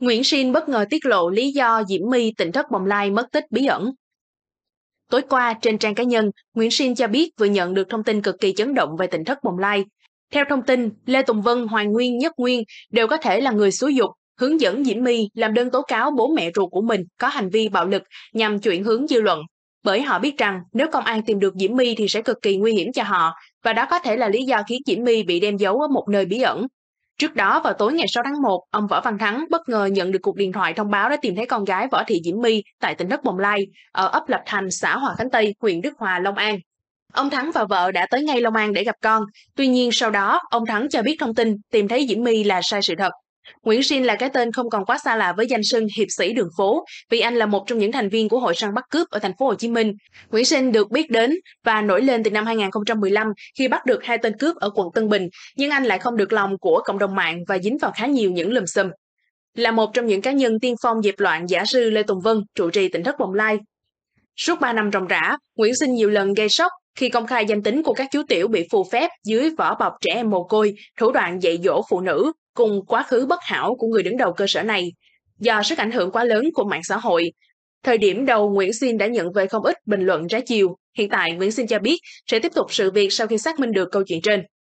Nguyễn Sin bất ngờ tiết lộ lý do Diễm My tỉnh thất bồng lai mất tích bí ẩn. Tối qua, trên trang cá nhân, Nguyễn Sin cho biết vừa nhận được thông tin cực kỳ chấn động về tỉnh thất bồng lai. Theo thông tin, Lê Tùng Vân, Hoàng Nguyên, Nhất Nguyên đều có thể là người xúi dục, hướng dẫn Diễm My làm đơn tố cáo bố mẹ ruột của mình có hành vi bạo lực nhằm chuyển hướng dư luận. Bởi họ biết rằng nếu công an tìm được Diễm My thì sẽ cực kỳ nguy hiểm cho họ, và đó có thể là lý do khiến Diễm My bị đem giấu ở một nơi bí ẩn, Trước đó vào tối ngày 6 tháng 1, ông Võ Văn Thắng bất ngờ nhận được cuộc điện thoại thông báo đã tìm thấy con gái Võ Thị Diễm My tại tỉnh đất Bồng Lai, ở ấp Lập Thành, xã Hòa Khánh Tây, huyện Đức Hòa, Long An. Ông Thắng và vợ đã tới ngay Long An để gặp con, tuy nhiên sau đó ông Thắng cho biết thông tin tìm thấy Diễm My là sai sự thật. Nguyễn Sinh là cái tên không còn quá xa lạ với danh sưng hiệp sĩ đường phố, vì anh là một trong những thành viên của hội săn bắt cướp ở thành phố Hồ Chí Minh. Nguyễn Sinh được biết đến và nổi lên từ năm 2015 khi bắt được hai tên cướp ở quận Tân Bình, nhưng anh lại không được lòng của cộng đồng mạng và dính vào khá nhiều những lùm xùm. Là một trong những cá nhân tiên phong dẹp loạn giả sư Lê Tùng Vân, trụ trì tỉnh thất Bồng Lai, Suốt 3 năm ròng rã, Nguyễn Sinh nhiều lần gây sốc khi công khai danh tính của các chú tiểu bị phù phép dưới vỏ bọc trẻ em mồ côi, thủ đoạn dạy dỗ phụ nữ cùng quá khứ bất hảo của người đứng đầu cơ sở này. Do sức ảnh hưởng quá lớn của mạng xã hội, thời điểm đầu Nguyễn Xin đã nhận về không ít bình luận trái chiều. Hiện tại Nguyễn Xin cho biết sẽ tiếp tục sự việc sau khi xác minh được câu chuyện trên.